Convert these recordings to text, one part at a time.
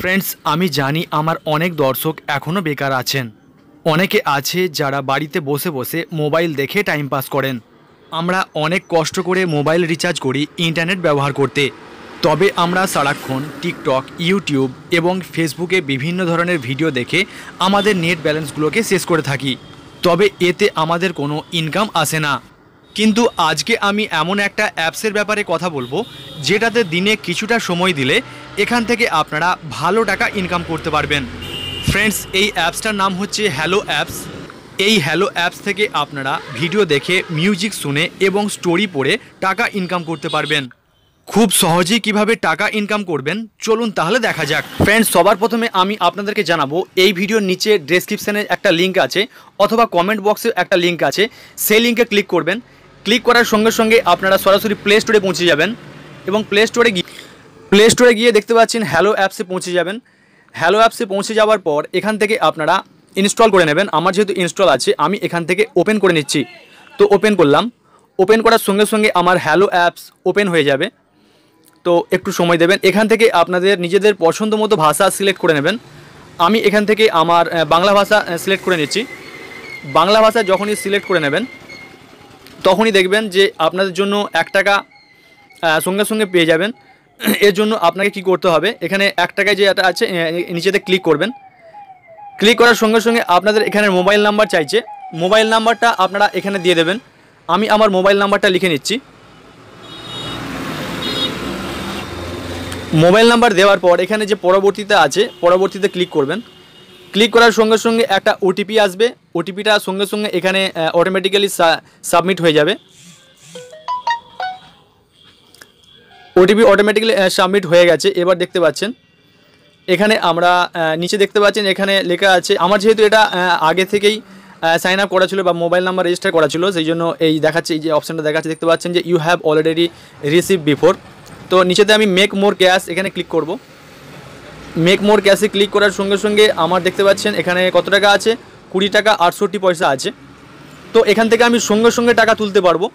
friends আমি জানি আমার অনেক দর্শক এখনও বেকার আছেন অনেকে আছে যারা বাড়িতে বসে বসে মোবাইল দেখে টাইম পাস করেন আমরা অনেক কষ্ট করে মোবাইল রিচার্জ করি ইন্টারনেট ব্যবহার করতে তবে আমরা সারাক্ষণ টিকটক ইউটিউব এবং ফেসবুকে বিভিন্ন ধরনের ভিডিও দেখে আমাদের নেট ব্যালেন্সগুলোকে শেষ করে থাকি তবে এতে আমাদের কোনো ইনকাম আসে না কিন্তু আজকে আমি এমন একটা অ্যাপসের ব্যাপারে কথা বলবো যেটাতে দিনে কিছুটা সময় দিলে এখান থেকে আপনারা ভালো টাকা ইনকাম করতে পারবেন ফ্রেন্ডস এই অ্যাপসটার নাম হচ্ছে হ্যালো অ্যাপস এই হ্যালো অ্যাপস থেকে আপনারা ভিডিও দেখে মিউজিক শুনে এবং স্টোরি পড়ে টাকা ইনকাম করতে পারবেন খুব সহজেই কিভাবে টাকা ইনকাম করবেন চলুন তাহলে দেখা যাক ফ্রেন্ডস সবার প্রথমে আমি আপনাদেরকে জানাবো এই ভিডিওর নিচে ডেসক্রিপশানে একটা লিঙ্ক আছে অথবা কমেন্ট বক্সে একটা লিঙ্ক আছে সেই লিঙ্কে ক্লিক করবেন ক্লিক করার সঙ্গে সঙ্গে আপনারা সরাসরি প্লে স্টোরে পৌঁছে যাবেন এবং প্লে স্টোরে গিয়ে প্লে স্টোরে গিয়ে দেখতে পাচ্ছেন হ্যালো অ্যাপসে পৌঁছে যাবেন হ্যালো অ্যাপসে পৌঁছে যাওয়ার পর এখান থেকে আপনারা ইনস্টল করে নেবেন আমার যেহেতু ইনস্টল আছে আমি এখান থেকে ওপেন করে নিচ্ছি তো ওপেন করলাম ওপেন করার সঙ্গে সঙ্গে আমার হ্যালো অ্যাপস ওপেন হয়ে যাবে তো একটু সময় দেবেন এখান থেকে আপনাদের নিজেদের পছন্দ মতো ভাষা সিলেক্ট করে নেবেন আমি এখান থেকে আমার বাংলা ভাষা সিলেক্ট করে নিচ্ছি বাংলা ভাষা যখনই সিলেক্ট করে নেবেন তখনই দেখবেন যে আপনাদের জন্য এক টাকা সঙ্গে সঙ্গে পেয়ে যাবেন এর জন্য আপনাকে কি করতে হবে এখানে এক টাকায় যে এটা আছে নিচেতে ক্লিক করবেন ক্লিক করার সঙ্গে সঙ্গে আপনাদের এখানে মোবাইল নাম্বার চাইছে মোবাইল নাম্বারটা আপনারা এখানে দিয়ে দেবেন আমি আমার মোবাইল নাম্বারটা লিখে নিচ্ছি মোবাইল নাম্বার দেওয়ার পর এখানে যে পরবর্তীতে আছে পরবর্তীতে ক্লিক করবেন ক্লিক করার সঙ্গে সঙ্গে একটা ওটিপি আসবে ওটিপিটা সঙ্গে সঙ্গে এখানে অটোমেটিক্যালি সাবমিট হয়ে যাবে ওটিপি অটোমেটিক্যালি সাবমিট হয়ে গেছে এবার দেখতে পাচ্ছেন এখানে আমরা নিচে দেখতে পাচ্ছেন এখানে লেখা আছে আমার যেহেতু এটা আগে থেকেই সাইন আপ করা ছিল বা মোবাইল নাম্বার রেজিস্টার করা ছিল সেই জন্য এই দেখাচ্ছে এই যে অপশানটা দেখাচ্ছে দেখতে পাচ্ছেন যে you have already receive before তো নিচেতে আমি মেক মোর ক্যাশ এখানে ক্লিক করবো মেক মোর ক্যাশে ক্লিক করার সঙ্গে সঙ্গে আমার দেখতে পাচ্ছেন এখানে কত টাকা আছে কুড়ি টাকা আটষট্টি পয়সা আছে তো এখান থেকে আমি সঙ্গে সঙ্গে টাকা তুলতে পারবো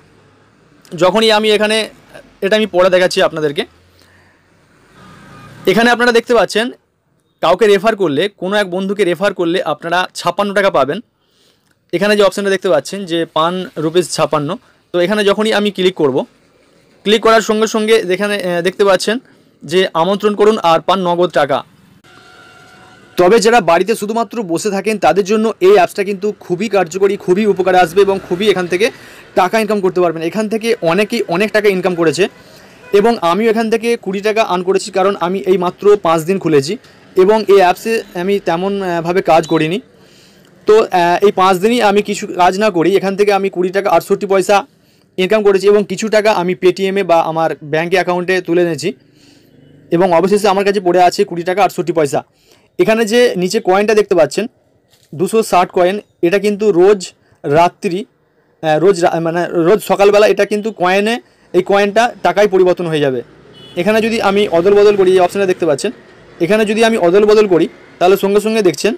যখনই আমি এখানে এটা আমি পড়ে দেখাচ্ছি আপনাদেরকে এখানে আপনারা দেখতে পাচ্ছেন কাউকে রেফার করলে কোনো এক বন্ধুকে রেফার করলে আপনারা ছাপ্পান্ন টাকা পাবেন এখানে যে অপশানটা দেখতে পাচ্ছেন যে পান রুপিস ছাপ্পান্ন তো এখানে যখনই আমি ক্লিক করব ক্লিক করার সঙ্গে সঙ্গে যেখানে দেখতে পাচ্ছেন যে আমন্ত্রণ করুন আর পান নগদ টাকা তবে যারা বাড়িতে শুধুমাত্র বসে থাকেন তাদের জন্য এই অ্যাপসটা কিন্তু খুবই কার্যকরী খুবই উপকারে আসবে এবং খুবই এখান থেকে টাকা ইনকাম করতে পারবেন এখান থেকে অনেকেই অনেক টাকা ইনকাম করেছে এবং আমিও এখান থেকে কুড়ি টাকা আর্ন করেছি কারণ আমি এই মাত্র পাঁচ দিন খুলেছি এবং এই অ্যাপসে আমি তেমনভাবে কাজ করিনি তো এই পাঁচ দিনই আমি কিছু কাজ না করি এখান থেকে আমি কুড়ি টাকা আটষট্টি পয়সা ইনকাম করেছি এবং কিছু টাকা আমি পেটিএমে বা আমার ব্যাঙ্কে অ্যাকাউন্টে তুলে এনেছি এবং অবশেষে আমার কাছে পড়ে আছে কুড়ি টাকা আটষট্টি পয়সা এখানে যে নিচে কয়েনটা দেখতে পাচ্ছেন দুশো ষাট কয়েন এটা কিন্তু রোজ রাত্রি রোজ মানে রোজ সকালবেলা এটা কিন্তু কয়েনে এই কয়েনটা টাকায় পরিবর্তন হয়ে যাবে এখানে যদি আমি অদল বদল করি এই অপশানটা দেখতে পাচ্ছেন এখানে যদি আমি অদল বদল করি তাহলে সঙ্গে সঙ্গে দেখছেন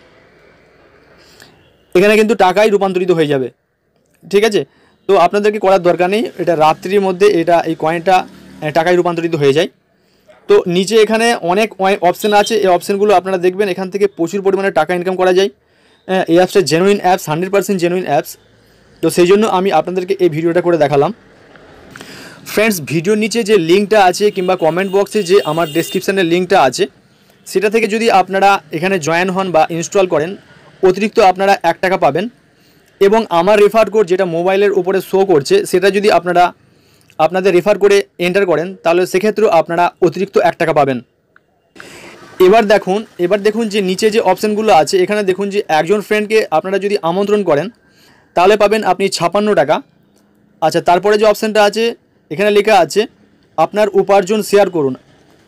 এখানে কিন্তু টাকায় রূপান্তরিত হয়ে যাবে ঠিক আছে তো আপনাদেরকে করার দরকার নেই এটা রাত্রির মধ্যে এটা এই কয়েনটা টাকায় রূপান্তরিত হয়ে যায় তো নিচে এখানে অনেক অপশান আছে এই অপশানগুলো আপনারা দেখবেন এখান থেকে প্রচুর পরিমাণে টাকা ইনকাম করা যায় হ্যাঁ, এই অ্যাপসটা genuine apps hundred percent genuine apps তো সেই জন্য আমি আপনাদেরকে এই ভিডিওটা করে দেখালাম ফ্রেন্ডস ভিডিওর নিচে যে লিঙ্কটা আছে কিংবা কমেন্ট বক্সে যে আমার ডেসক্রিপশানের লিঙ্কটা আছে সেটা থেকে যদি আপনারা এখানে জয়েন হন বা ইনস্টল করেন অতিরিক্ত আপনারা এক টাকা পাবেন এবং আমার রেফার কোড যেটা মোবাইলের উপরে শো করছে সেটা যদি আপনারা আপনাদের রেফার করে এন্টার করেন তাহলে সেক্ষেত্রেও আপনারা অতিরিক্ত এক টাকা পাবেন এবার দেখুন এবার দেখুন যে নিচে যে অপশানগুলো আছে এখানে দেখুন যে একজন ফ্রেন্ডকে আপনারা যদি আমন্ত্রণ করেন তাহলে পাবেন আপনি ছাপান্ন টাকা আচ্ছা তারপরে যে অপশানটা আছে এখানে লেখা আছে আপনার উপার্জন শেয়ার করুন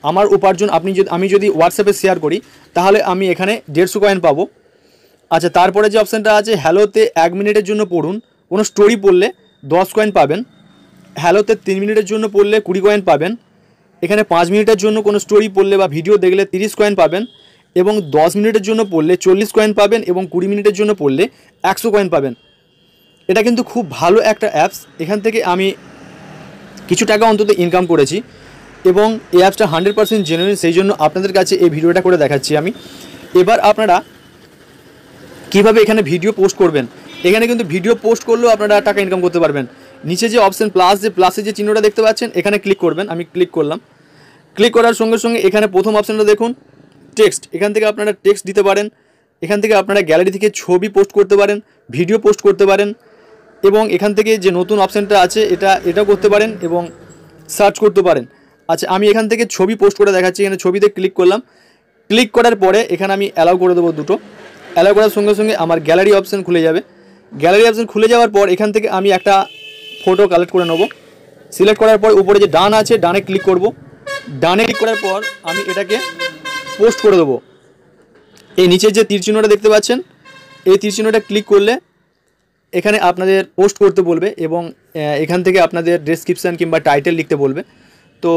আমার উপার্জন আপনি যদি আমি যদি হোয়াটসঅ্যাপে শেয়ার করি তাহলে আমি এখানে দেড়শো কয়েন পাবো আচ্ছা তারপরে যে অপশানটা আছে হ্যালোতে এক মিনিটের জন্য পড়ুন কোনো স্টোরি পড়লে দশ কয়েন পাবেন হ্যালোতে তিন মিনিটের জন্য পড়লে কুড়ি কয়েন পাবেন এখানে পাঁচ মিনিটের জন্য কোনো স্টোরি পড়লে বা ভিডিও দেখলে তিরিশ কয়েন পাবেন এবং দশ মিনিটের জন্য পড়লে চল্লিশ কয়েন পাবেন এবং কুড়ি মিনিটের জন্য পড়লে একশো কয়েন পাবেন এটা কিন্তু খুব ভালো একটা অ্যাপস এখান থেকে আমি কিছু টাকা অন্তত ইনকাম করেছি এবং এই অ্যাপসটা হান্ড্রেড পার্সেন্ট জেনুইন সেই জন্য আপনাদের কাছে এই ভিডিওটা করে দেখাচ্ছি আমি এবার আপনারা কিভাবে এখানে ভিডিও পোস্ট করবেন এখানে কিন্তু ভিডিও পোস্ট করলেও আপনারা টাকা ইনকাম করতে পারবেন নিচে যে অপশান প্লাস যে প্লাসে যে চিহ্নটা দেখতে পাচ্ছেন এখানে ক্লিক করবেন আমি ক্লিক করলাম ক্লিক করার সঙ্গে সঙ্গে এখানে প্রথম অপশানটা দেখুন টেক্সট এখান থেকে আপনারা টেক্সট দিতে পারেন এখান থেকে আপনারা গ্যালারি থেকে ছবি পোস্ট করতে পারেন ভিডিও পোস্ট করতে পারেন এবং এখান থেকে যে নতুন অপশানটা আছে এটা এটাও করতে পারেন এবং সার্চ করতে পারেন আচ্ছা আমি এখান থেকে ছবি পোস্ট করে দেখাচ্ছি এখানে ছবিতে ক্লিক করলাম ক্লিক করার পরে এখানে আমি অ্যালাউ করে দেবো দুটো অ্যালাউ করার সঙ্গে সঙ্গে আমার গ্যালারি অপশান খুলে যাবে গ্যালারি অপশান খুলে যাওয়ার পর এখান থেকে আমি একটা ফটো কালেক্ট করে নেবো সিলেক্ট করার পর উপরে যে ডান আছে ডানে ক্লিক করব ডানে ক্লিক করার পর আমি এটাকে পোস্ট করে দেবো এই নিচের যে তীরচিহ্নটা দেখতে পাচ্ছেন এই তীরচিহ্নটা ক্লিক করলে এখানে আপনাদের পোস্ট করতে বলবে এবং এখান থেকে আপনাদের ডেসক্রিপশান কিংবা টাইটেল লিখতে বলবে তো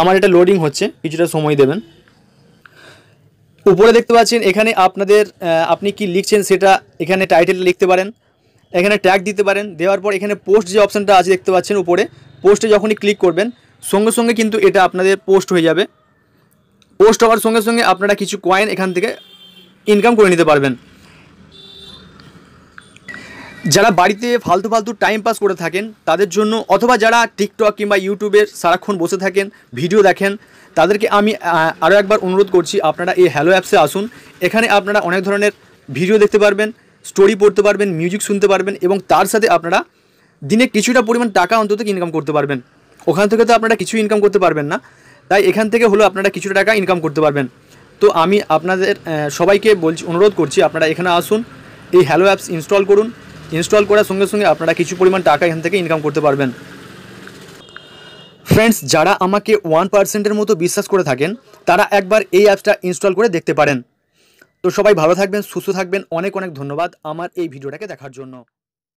আমার এটা লোডিং হচ্ছে কিছুটা সময় দেবেন উপরে দেখতে পাচ্ছেন এখানে আপনাদের আপনি কি লিখছেন সেটা এখানে টাইটেল লিখতে পারেন এখানে ট্যাগ দিতে পারেন দেওয়ার পর এখানে পোস্ট যে অপশানটা আছে দেখতে পাচ্ছেন উপরে পোস্টে যখনই ক্লিক করবেন সঙ্গে সঙ্গে কিন্তু এটা আপনাদের পোস্ট হয়ে যাবে পোস্ট হওয়ার সঙ্গে সঙ্গে আপনারা কিছু কয়েন এখান থেকে ইনকাম করে নিতে পারবেন যারা বাড়িতে ফালতু ফালতু টাইম পাস করে থাকেন তাদের জন্য অথবা যারা টিকটক কিংবা ইউটিউবের সারাক্ষণ বসে থাকেন ভিডিও দেখেন তাদেরকে আমি আরও একবার অনুরোধ করছি আপনারা এই হ্যালো অ্যাপসে আসুন এখানে আপনারা অনেক ধরনের ভিডিও দেখতে পারবেন স্টোরি পড়তে পারবেন মিউজিক শুনতে পারবেন এবং তার সাথে আপনারা দিনে কিছুটা পরিমাণ টাকা অন্তত ইনকাম করতে পারবেন ওখান থেকে তো আপনারা কিছু ইনকাম করতে পারবেন না তাই এখান থেকে হলো আপনারা কিছুটা টাকা ইনকাম করতে পারবেন তো আমি আপনাদের সবাইকে বলছি অনুরোধ করছি আপনারা এখানে আসুন এই হ্যালো অ্যাপস ইনস্টল করুন ইনস্টল করার সঙ্গে সঙ্গে আপনারা কিছু পরিমাণ টাকা এখান থেকে ইনকাম করতে পারবেন ফ্রেন্ডস যারা আমাকে ওয়ান পার্সেন্টের মতো বিশ্বাস করে থাকেন তারা একবার এই অ্যাপসটা ইনস্টল করে দেখতে পারেন তো সবাই ভালো থাকবেন সুস্থ থাকবেন অনেক অনেক ধন্যবাদ আমার এই ভিডিওটাকে দেখার জন্য